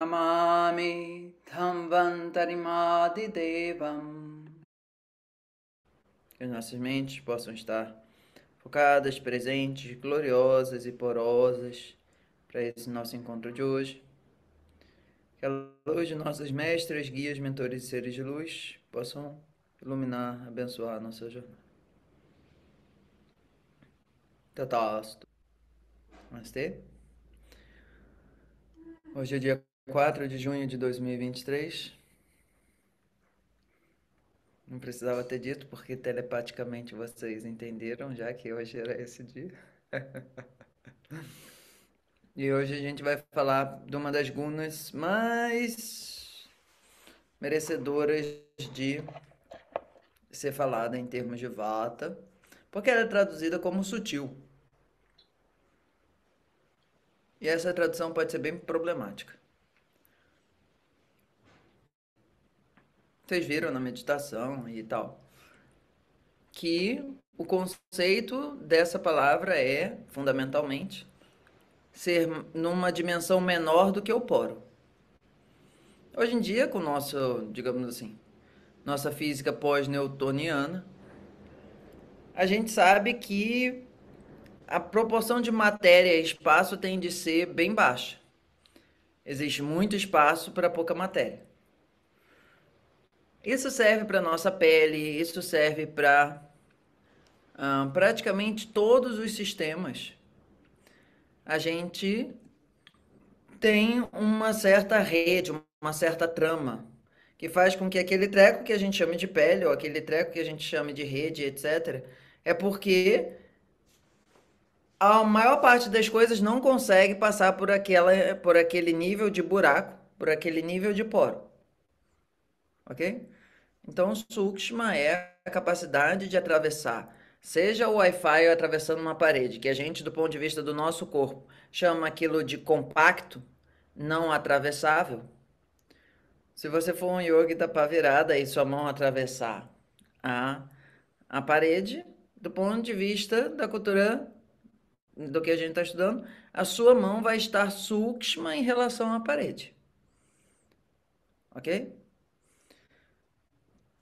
नमामि devam. Que as nossas mentes possam estar focadas, presentes, gloriosas e porosas para esse nosso encontro de hoje. Que a luz de nossos mestres, guias, mentores e seres de luz possam iluminar, abençoar a nossa jornada. Tatastu. Namastê. Hoje é dia 4 de junho de 2023. Não precisava ter dito, porque telepaticamente vocês entenderam, já que hoje era esse dia. e hoje a gente vai falar de uma das gunas mais merecedoras de ser falada em termos de vata, porque ela é traduzida como sutil. E essa tradução pode ser bem problemática. vocês viram na meditação e tal, que o conceito dessa palavra é, fundamentalmente, ser numa dimensão menor do que o poro. Hoje em dia, com nosso, digamos assim, nossa física pós-newtoniana, a gente sabe que a proporção de matéria e espaço tem de ser bem baixa. Existe muito espaço para pouca matéria. Isso serve para nossa pele, isso serve para ah, praticamente todos os sistemas. A gente tem uma certa rede, uma certa trama, que faz com que aquele treco que a gente chame de pele, ou aquele treco que a gente chame de rede, etc., é porque a maior parte das coisas não consegue passar por, aquela, por aquele nível de buraco, por aquele nível de poro ok? Então, Sukshma é a capacidade de atravessar, seja o Wi-Fi atravessando uma parede, que a gente, do ponto de vista do nosso corpo, chama aquilo de compacto, não atravessável. Se você for um yogi da pá virada e sua mão atravessar a, a parede, do ponto de vista da cultura do que a gente está estudando, a sua mão vai estar sukshma em relação à parede. Ok?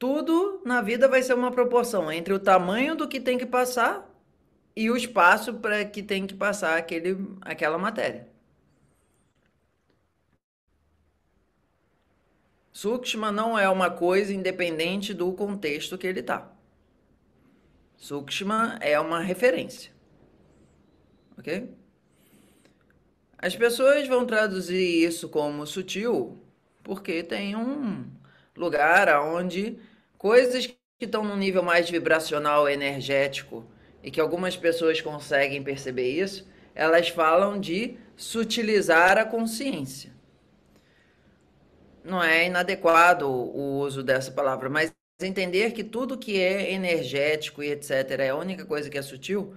tudo na vida vai ser uma proporção entre o tamanho do que tem que passar e o espaço para que tem que passar aquele, aquela matéria. Sukshma não é uma coisa independente do contexto que ele está. Sukshma é uma referência. Ok? As pessoas vão traduzir isso como sutil porque tem um lugar onde coisas que estão num nível mais vibracional, energético, e que algumas pessoas conseguem perceber isso, elas falam de sutilizar a consciência. Não é inadequado o uso dessa palavra, mas entender que tudo que é energético e etc. é a única coisa que é sutil,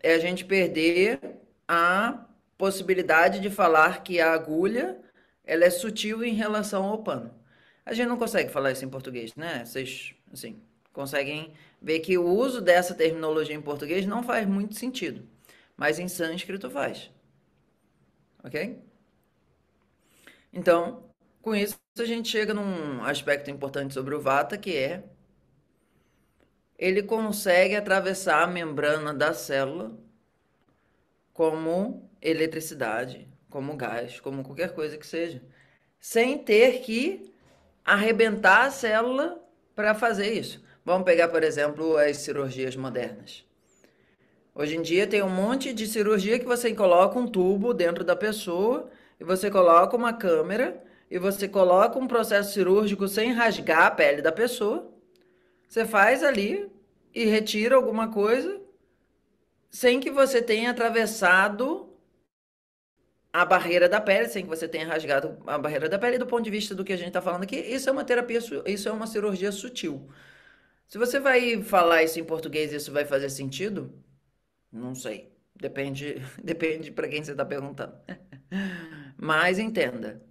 é a gente perder a possibilidade de falar que a agulha ela é sutil em relação ao pano. A gente não consegue falar isso em português, né? Vocês, assim, conseguem ver que o uso dessa terminologia em português não faz muito sentido, mas em sânscrito faz. Ok? Então, com isso, a gente chega num aspecto importante sobre o Vata, que é ele consegue atravessar a membrana da célula como eletricidade, como gás, como qualquer coisa que seja, sem ter que arrebentar a célula para fazer isso. Vamos pegar, por exemplo, as cirurgias modernas. Hoje em dia tem um monte de cirurgia que você coloca um tubo dentro da pessoa e você coloca uma câmera e você coloca um processo cirúrgico sem rasgar a pele da pessoa. Você faz ali e retira alguma coisa sem que você tenha atravessado a barreira da pele, sem que você tenha rasgado a barreira da pele, do ponto de vista do que a gente está falando aqui, isso é uma terapia, isso é uma cirurgia sutil. Se você vai falar isso em português, isso vai fazer sentido? Não sei. Depende, depende para quem você está perguntando. Mas entenda.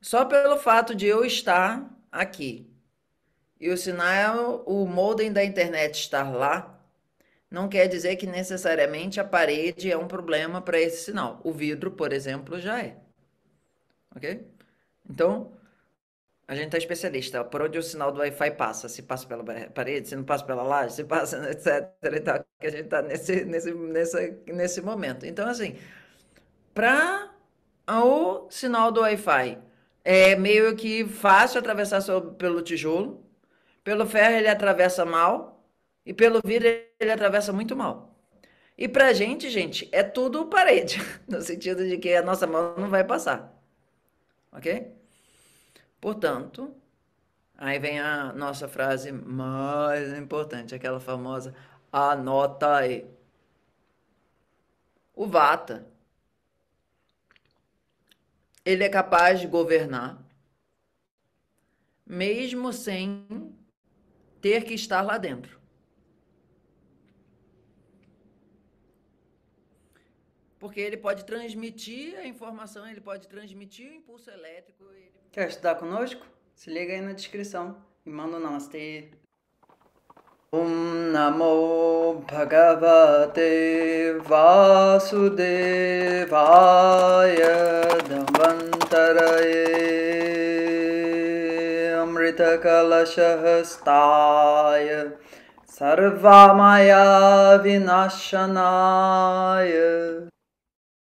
Só pelo fato de eu estar aqui e o sinal, o modem da internet estar lá, não quer dizer que necessariamente a parede é um problema para esse sinal. O vidro, por exemplo, já é. Ok? Então, a gente é especialista. Por onde o sinal do Wi-Fi passa? Se passa pela parede, se não passa pela laje, se passa, etc. E tal, que a gente está nesse, nesse, nesse nesse momento. Então, assim, para o sinal do Wi-Fi, é meio que fácil atravessar pelo tijolo. Pelo ferro, ele atravessa mal, e pelo vir, ele atravessa muito mal. E pra gente, gente, é tudo parede, no sentido de que a nossa mão não vai passar. Ok? Portanto, aí vem a nossa frase mais importante, aquela famosa anota aí. O Vata, ele é capaz de governar, mesmo sem ter que estar lá dentro. Porque ele pode transmitir a informação, ele pode transmitir o impulso elétrico. Ele... Quer estudar conosco? Se liga aí na descrição e manda o um namastê. Om Namo Bhagavate Vasudevaya Dhamvantaraye Amritakalashahastaya Sarvamaya Vinashanaya